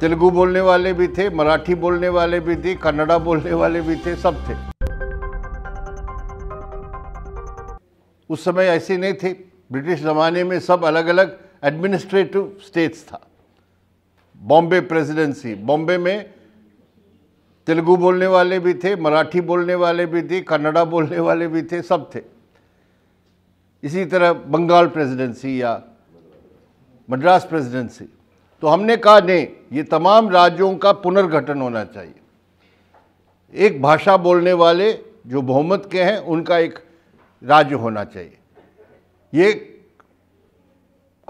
तेलुगु बोलने वाले भी थे मराठी बोलने वाले भी थे कन्नड़ा बोलने वाले भी थे सब थे उस समय ऐसे नहीं थे ब्रिटिश ज़माने में सब अलग अलग एडमिनिस्ट्रेटिव स्टेट्स था बॉम्बे प्रेसिडेंसी बॉम्बे में तेलुगु बोलने वाले भी थे मराठी बोलने वाले भी थे कन्नड़ा बोलने वाले भी थे सब थे इसी तरह बंगाल प्रेसिडेंसी या मद्रास प्रेसिडेंसी तो हमने कहा नहीं ये तमाम राज्यों का पुनर्गठन होना चाहिए एक भाषा बोलने वाले जो बहुमत के हैं उनका एक राज्य होना चाहिए ये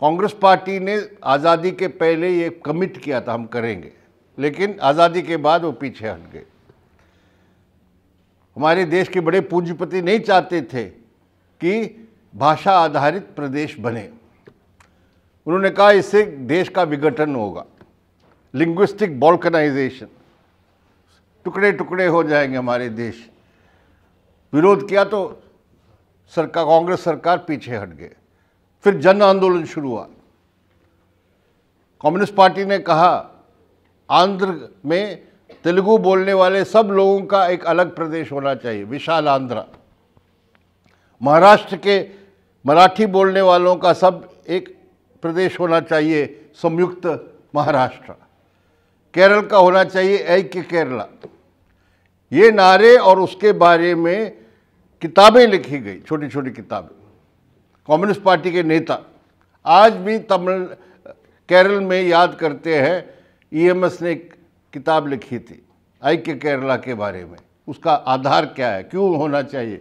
कांग्रेस पार्टी ने आज़ादी के पहले ये कमिट किया था हम करेंगे लेकिन आज़ादी के बाद वो पीछे हट गए हमारे देश के बड़े पूंजीपति नहीं चाहते थे कि भाषा आधारित प्रदेश बने उन्होंने कहा इससे देश का विघटन होगा लिंग्विस्टिक बॉल्कनाइजेशन टुकड़े टुकड़े हो जाएंगे हमारे देश विरोध किया तो सरकार कांग्रेस सरकार पीछे हट गए फिर जन आंदोलन शुरू हुआ कम्युनिस्ट पार्टी ने कहा आंध्र में तेलुगु बोलने वाले सब लोगों का एक अलग प्रदेश होना चाहिए विशाल आंध्रा महाराष्ट्र के मराठी बोलने वालों का सब एक प्रदेश होना चाहिए संयुक्त महाराष्ट्र केरल का होना चाहिए ऐक्य केरला ये नारे और उसके बारे में किताबें लिखी गई छोटी छोटी किताबें कम्युनिस्ट पार्टी के नेता आज भी तमिल केरल में याद करते हैं ईएमएस ने किताब लिखी थी ऐक्य केरला के बारे में उसका आधार क्या है क्यों होना चाहिए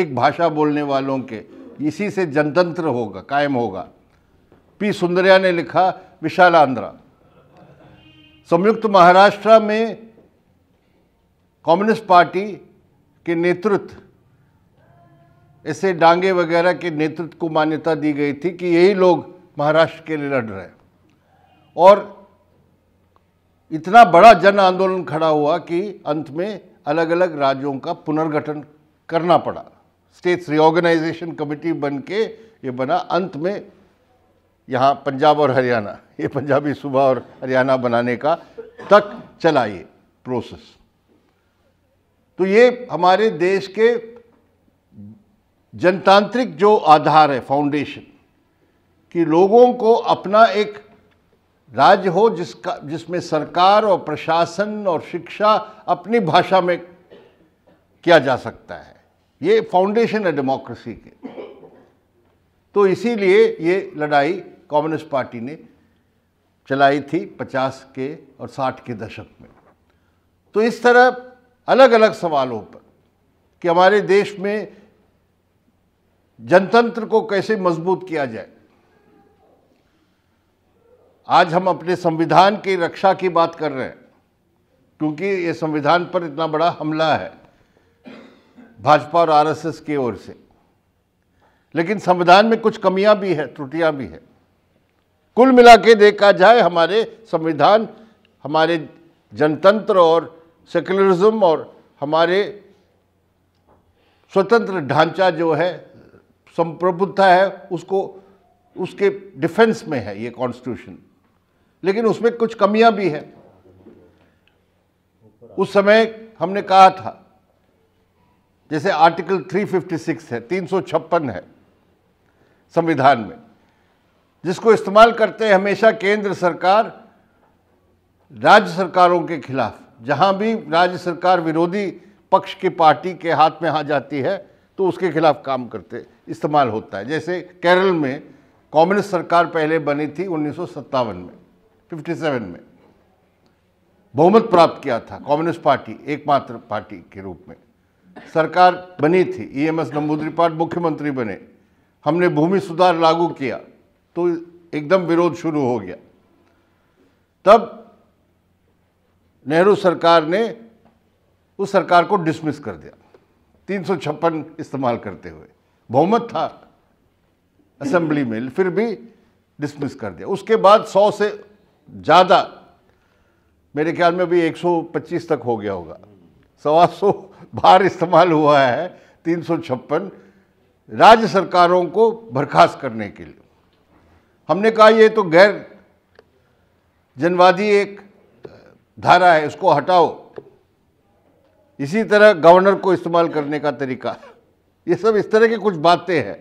एक भाषा बोलने वालों के इसी से जनतंत्र होगा कायम होगा पी सुंदरिया ने लिखा विशालांध्रा संयुक्त महाराष्ट्र में कम्युनिस्ट पार्टी के नेतृत्व ऐसे डांगे वगैरह के नेतृत्व को मान्यता दी गई थी कि यही लोग महाराष्ट्र के लिए लड़ रहे हैं और इतना बड़ा जन आंदोलन खड़ा हुआ कि अंत में अलग अलग राज्यों का पुनर्गठन करना पड़ा स्टेट्स रिओर्गेनाइजेशन कमेटी बन के ये बना अंत में यहाँ पंजाब और हरियाणा ये पंजाबी सूबा और हरियाणा बनाने का तक चला ये प्रोसेस तो ये हमारे देश के जनतांत्रिक जो आधार है फाउंडेशन कि लोगों को अपना एक राज्य हो जिसका जिसमें सरकार और प्रशासन और शिक्षा अपनी भाषा में किया जा सकता है ये फाउंडेशन है डेमोक्रेसी के तो इसीलिए ये लड़ाई कम्युनिस्ट पार्टी ने चलाई थी 50 के और 60 के दशक में तो इस तरह अलग अलग सवालों पर कि हमारे देश में जनतंत्र को कैसे मजबूत किया जाए आज हम अपने संविधान की रक्षा की बात कर रहे हैं क्योंकि ये संविधान पर इतना बड़ा हमला है भाजपा और आरएसएस की ओर से लेकिन संविधान में कुछ कमियां भी है त्रुटियां भी है कुल मिला के देखा जाए हमारे संविधान हमारे जनतंत्र और सेकुलरिज्म और हमारे स्वतंत्र ढांचा जो है संप्रभुता है उसको उसके डिफेंस में है ये कॉन्स्टिट्यूशन लेकिन उसमें कुछ कमियां भी हैं उस समय हमने कहा था जैसे आर्टिकल 356 है तीन है संविधान में जिसको इस्तेमाल करते हमेशा केंद्र सरकार राज्य सरकारों के खिलाफ जहां भी राज्य सरकार विरोधी पक्ष की पार्टी के हाथ में आ जाती है तो उसके खिलाफ काम करते इस्तेमाल होता है जैसे केरल में कम्युनिस्ट सरकार पहले बनी थी उन्नीस में 57 में बहुमत प्राप्त किया था कम्युनिस्ट पार्टी एकमात्र पार्टी के रूप में सरकार बनी थी E e M S Namboodiripad मुख्यमंत्री बने हमने भूमि सुधार लागू किया तो एकदम विरोध शुरू हो गया तब नेहरू सरकार ने उस सरकार को डिसमिस कर दिया तीन इस्तेमाल करते हुए बहुमत था असेंबली में फिर भी डिसमिस कर दिया उसके बाद सौ से ज़्यादा मेरे ख्याल में सौ 125 तक हो गया होगा सवा सौ बार इस्तेमाल हुआ है तीन राज्य सरकारों को बर्खास्त करने के लिए हमने कहा ये तो गैर जनवादी एक धारा है इसको हटाओ इसी तरह गवर्नर को इस्तेमाल करने का तरीका ये सब इस तरह की कुछ बातें हैं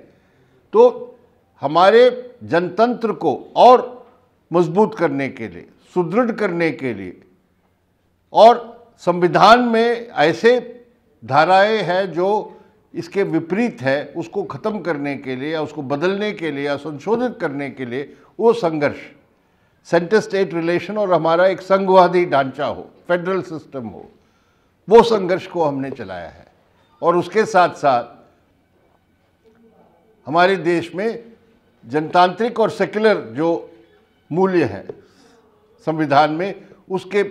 तो हमारे जनतंत्र को और मजबूत करने के लिए सुदृढ़ करने के लिए और संविधान में ऐसे धाराएं हैं जो इसके विपरीत है उसको ख़त्म करने के लिए या उसको बदलने के लिए या संशोधित करने के लिए वो संघर्ष सेंटर स्टेट रिलेशन और हमारा एक संघवादी ढांचा हो फेडरल सिस्टम हो वो संघर्ष को हमने चलाया है और उसके साथ साथ हमारे देश में जनतांत्रिक और सेक्युलर जो मूल्य है संविधान में उसके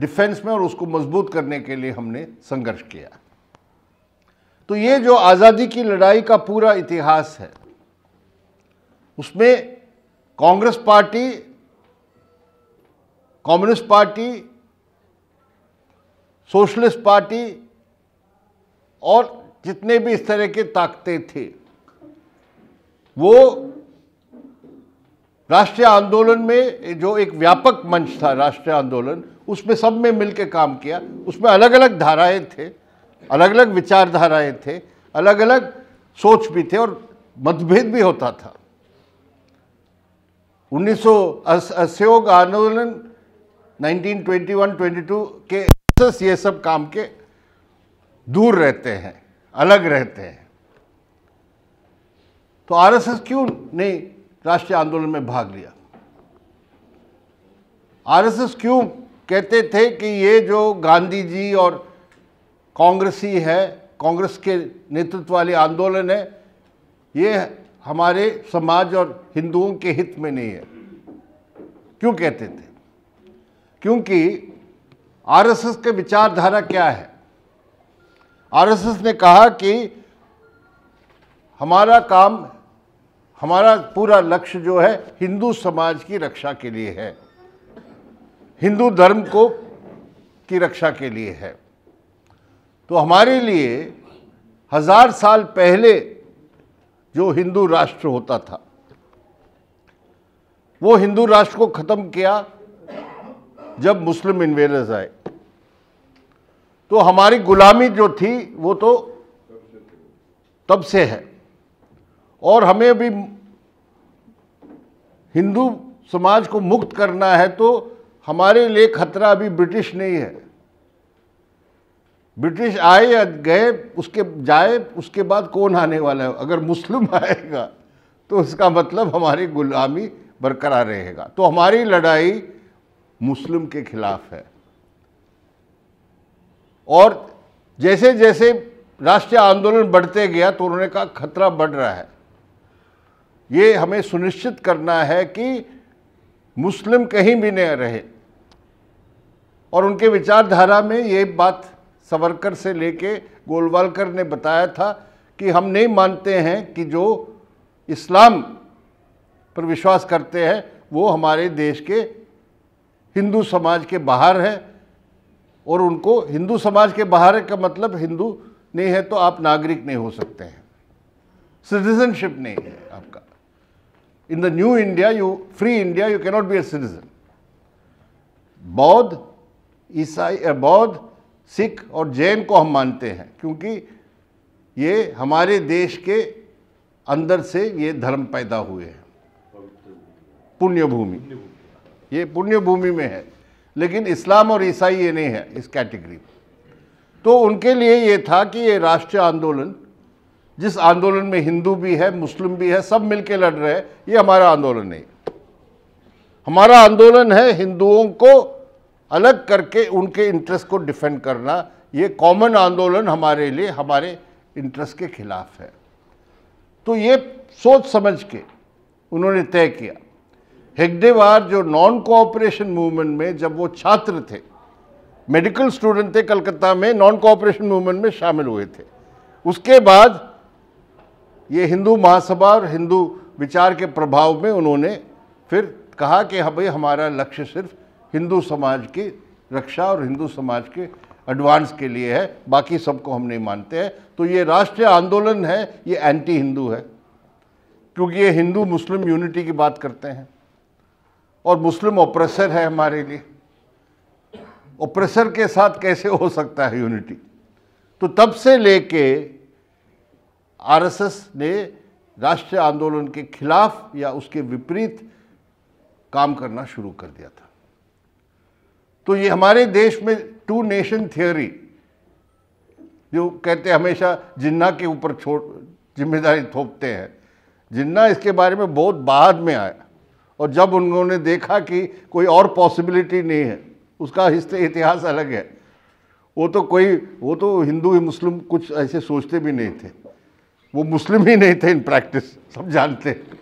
डिफेंस में और उसको मजबूत करने के लिए हमने संघर्ष किया तो ये जो आज़ादी की लड़ाई का पूरा इतिहास है उसमें Congress party communist party socialist party और जितने भी इस तरह के ताकतें थे वो राष्ट्रीय आंदोलन में जो एक व्यापक मंच था राष्ट्रीय आंदोलन उसमें सब में मिलकर काम किया उसमें अलग अलग धाराएं थे अलग अलग विचारधाराएं थे अलग अलग सोच भी थे और मतभेद भी होता था उन्नीस असहयोग आंदोलन 1921-22 के एस ये सब काम के दूर रहते हैं अलग रहते हैं तो आरएसएस क्यों नहीं राष्ट्रीय आंदोलन में भाग लिया आरएसएस क्यों कहते थे कि ये जो गांधी जी और कांग्रेसी है कांग्रेस के नेतृत्व वाले आंदोलन है ये हमारे समाज और हिंदुओं के हित में नहीं है क्यों कहते थे क्योंकि आरएसएस के विचारधारा क्या है आरएसएस ने कहा कि हमारा काम हमारा पूरा लक्ष्य जो है हिंदू समाज की रक्षा के लिए है हिंदू धर्म को की रक्षा के लिए है तो हमारे लिए हजार साल पहले जो हिंदू राष्ट्र होता था वो हिंदू राष्ट्र को ख़त्म किया जब मुस्लिम इन्वेडर्स आए तो हमारी गुलामी जो थी वो तो तब से है और हमें अभी हिंदू समाज को मुक्त करना है तो हमारे लिए खतरा अभी ब्रिटिश नहीं है ब्रिटिश आए या गए उसके जाए उसके बाद कौन आने वाला है अगर मुस्लिम आएगा तो उसका मतलब हमारी गुलामी बरकरार रहेगा तो हमारी लड़ाई मुस्लिम के खिलाफ है और जैसे जैसे राष्ट्रीय आंदोलन बढ़ते गया तो उन्होंने कहा खतरा बढ़ रहा है ये हमें सुनिश्चित करना है कि मुस्लिम कहीं भी नहीं रहे और उनके विचारधारा में ये बात सवरकर से लेके गोलवालकर ने बताया था कि हम नहीं मानते हैं कि जो इस्लाम पर विश्वास करते हैं वो हमारे देश के हिंदू समाज के बाहर है और उनको हिंदू समाज के बाहर का मतलब हिंदू नहीं है तो आप नागरिक नहीं हो सकते हैं सिटीजनशिप नहीं है आपका in the new India you free India you cannot be a citizen बौद्ध ईसाई बौद्ध सिख और जैन को हम मानते हैं क्योंकि ये हमारे देश के अंदर से ये धर्म पैदा हुए हैं पुण्य भूमि ये पुण्य भूमि में है लेकिन इस्लाम और ईसाई ये नहीं है इस कैटेगरी में तो उनके लिए ये था कि ये राष्ट्रीय आंदोलन जिस आंदोलन में हिंदू भी है मुस्लिम भी है सब मिलके लड़ रहे हैं ये हमारा आंदोलन नहीं हमारा आंदोलन है हिंदुओं को अलग करके उनके इंटरेस्ट को डिफेंड करना ये कॉमन आंदोलन हमारे लिए हमारे इंटरेस्ट के खिलाफ है तो ये सोच समझ के उन्होंने तय किया हेगडेवार जो नॉन कोऑपरेशन मूवमेंट में जब वो छात्र थे मेडिकल स्टूडेंट थे कलकत्ता में नॉन कोऑपरेशन मूवमेंट में शामिल हुए थे उसके बाद ये हिंदू महासभा और हिंदू विचार के प्रभाव में उन्होंने फिर कहा कि हाँ, भाई हमारा लक्ष्य सिर्फ हिंदू समाज की रक्षा और हिंदू समाज के एडवांस के लिए है बाकी सबको हम नहीं मानते हैं तो ये राष्ट्रीय आंदोलन है ये एंटी हिंदू है क्योंकि ये हिंदू मुस्लिम यूनिटी की बात करते हैं और मुस्लिम ऑप्रेसर है हमारे लिए ऑप्रेसर के साथ कैसे हो सकता है यूनिटी तो तब से लेके आरएसएस ने राष्ट्रीय आंदोलन के खिलाफ या उसके विपरीत काम करना शुरू कर दिया था तो ये हमारे देश में टू नेशन थियोरी जो कहते हैं हमेशा जिन्ना के ऊपर छोड़ जिम्मेदारी थोपते हैं जिन्ना इसके बारे में बहुत बाद में आया और जब उन्होंने देखा कि कोई और पॉसिबिलिटी नहीं है उसका इतिहास अलग है वो तो कोई वो तो हिंदू ही मुस्लिम कुछ ऐसे सोचते भी नहीं थे वो मुस्लिम ही नहीं थे इन प्रैक्टिस सब जानते हैं